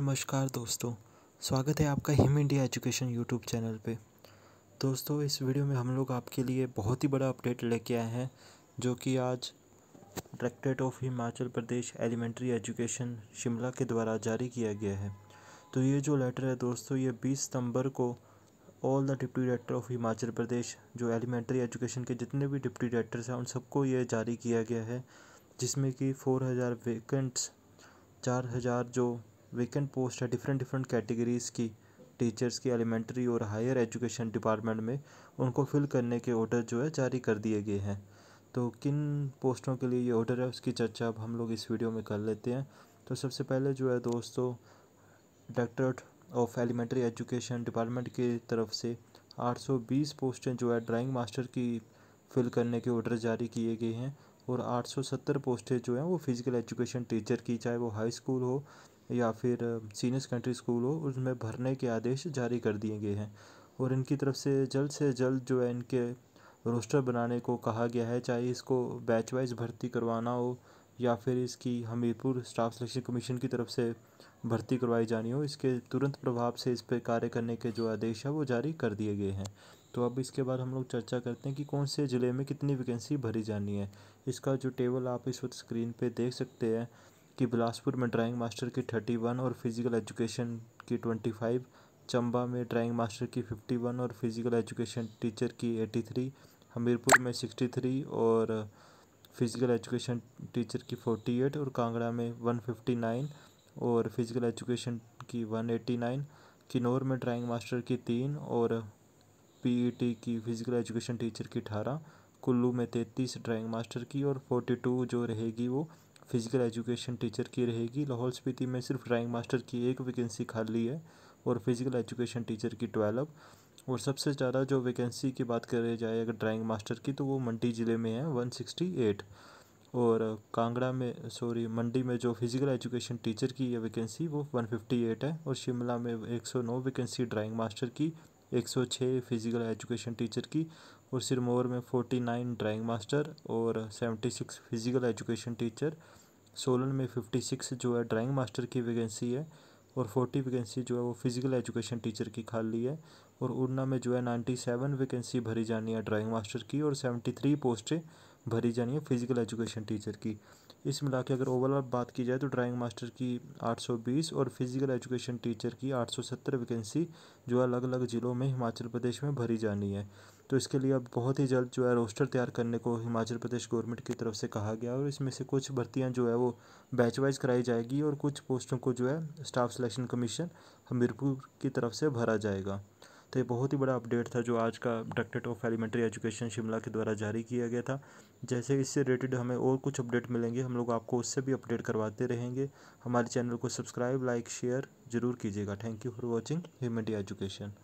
नमस्कार दोस्तों स्वागत है आपका Him India education YouTube channel पे दोस्तों इस वीडियो में हम लोग आपके लिए बहुत ही बड़ा अपडेट लेके आए हैं जो कि आज directorate of Himachal Pradesh elementary education Shimla के द्वारा जारी किया गया है तो ये जो लेटर है दोस्तों ये बीस सितम्बर को all the deputy director of Himachal Pradesh जो एलिमेंट्री एजुकेशन के जितने भी डिप्टी डायरेक्टर्स हैं उन सबको ये जारी किया गया है जिसमें कि फ़ोर हज़ार वेकेंट्स चार हज़ार जो वेकेंट पोस्ट है डिफरेंट डिफरेंट कैटेगरीज़ की टीचर्स की एलिमेंट्री और हायर एजुकेशन डिपार्टमेंट में उनको फिल करने के ऑर्डर जो है जारी कर दिए गए हैं तो किन पोस्टों के लिए ये ऑर्डर है उसकी चर्चा अब हम लोग इस वीडियो में कर लेते हैं तो सबसे पहले जो है दोस्तों directorate of elementary education department की तरफ से 820 पोस्टें जो है ड्राइंग मास्टर की फिल करने के ऑर्डर जारी किए गए हैं और 870 पोस्टें जो हैं वो फ़िज़िकल एजुकेशन टीचर की चाहे वो हाई स्कूल हो या फिर सीनियर सेकेंडरी स्कूल हो उसमें भरने के आदेश जारी कर दिए गए हैं और इनकी तरफ से जल्द से जल्द जो है इनके रोस्टर बनाने को कहा गया है चाहे इसको बैच वाइज भर्ती करवाना हो या फिर इसकी हमीरपुर स्टाफ सिलेक्शन कमीशन की तरफ से भर्ती करवाई जानी हो इसके तुरंत प्रभाव से इस पर कार्य करने के जो आदेश है वो जारी कर दिए गए हैं तो अब इसके बाद हम लोग चर्चा करते हैं कि कौन से ज़िले में कितनी वैकेंसी भरी जानी है इसका जो टेबल आप इस वक्त स्क्रीन पे देख सकते हैं कि बिलासपुर में ड्राइंग मास्टर की थर्टी वन और फिज़िकल एजुकेशन की ट्वेंटी फाइव चंबा में ड्राइंग मास्टर की फिफ्टी वन और फिज़िकल एजुकेशन टीचर की एटी थ्री हमीरपुर में सिक्सटी थ्री और फ़िज़िकल एजुकेशन टीचर की फोर्टी एट और कांगड़ा में वन फिफ्टी नाइन और फिज़िकल एजुकेशन की वन एटी नाइन किन्नौर में ड्राइंग मास्टर की तीन और पीईटी e की फ़िज़िकल एजुकेशन टीचर की अठारह कुल्लू में तैंतीस ड्राइंग मास्टर की और फोर्टी टू जो रहेगी वो फ़िज़िकल एजुकेशन टीचर की रहेगी लाहौल स्पीति में सिर्फ ड्राइंग मास्टर की एक वैकेंसी खाली है और फिज़िकल एजुकेशन टीचर की ट्वेल्व और सबसे ज़्यादा जो वैकेंसी की बात करें जाए अगर ड्राइंग मास्टर की तो वो मंडी ज़िले में है वन सिक्सटी एट और कांगड़ा में सॉरी मंडी में जो फिज़िकल एजुकेशन टीचर की ये वैकेंसी वो वन फिफ्टी एट है और शिमला में एक सौ नौ वैकेंसी ड्राइंग मास्टर की एक सौ छः फिज़िकल एजुकेशन टीचर की और सिरमौर में फोर्टी नाइन ड्राइंग मास्टर और seventy six physical education teacher Solan में फिफ्टी सिक्स जो है ड्राइंग मास्टर की वैकेंसी है और फोर्टी वैकेंसी जो है वो फिज़िकल एजुकेशन टीचर की खाली है और उड़ना में जो है नाइन्टी सेवन वैकेंसी भरी जानी है ड्राइंग मास्टर की और सेवेंटी थ्री पोस्टें भरी जानी है फिज़िकल एजुकेशन टीचर की इस मिला के अगर ओवरऑल बात की जाए तो ड्राइंग मास्टर की 820 और फिज़िकल एजुकेशन टीचर की 870 वैकेंसी जो अलग अलग ज़िलों में हिमाचल प्रदेश में भरी जानी है तो इसके लिए अब बहुत ही जल्द जो है रोस्टर तैयार करने को हिमाचल प्रदेश गवर्नमेंट की तरफ से कहा गया और इसमें से कुछ भर्तियां जो है वो बैच वाइज कराई जाएगी और कुछ पोस्टों को जो है स्टाफ सिलेक्शन कमीशन हमीरपुर की तरफ से भरा जाएगा तो ये बहुत ही बड़ा अपडेट था जो आज का doctorate of elementary education Shimla के द्वारा जारी किया गया था जैसे इससे रिलेटेड हमें और कुछ अपडेट मिलेंगे हम लोग आपको उससे भी अपडेट करवाते रहेंगे हमारे चैनल को सब्सक्राइब लाइक शेयर ज़रूर कीजिएगा थैंक यू फॉर वॉचिंग ह्यूमेंट्री एजुकेशन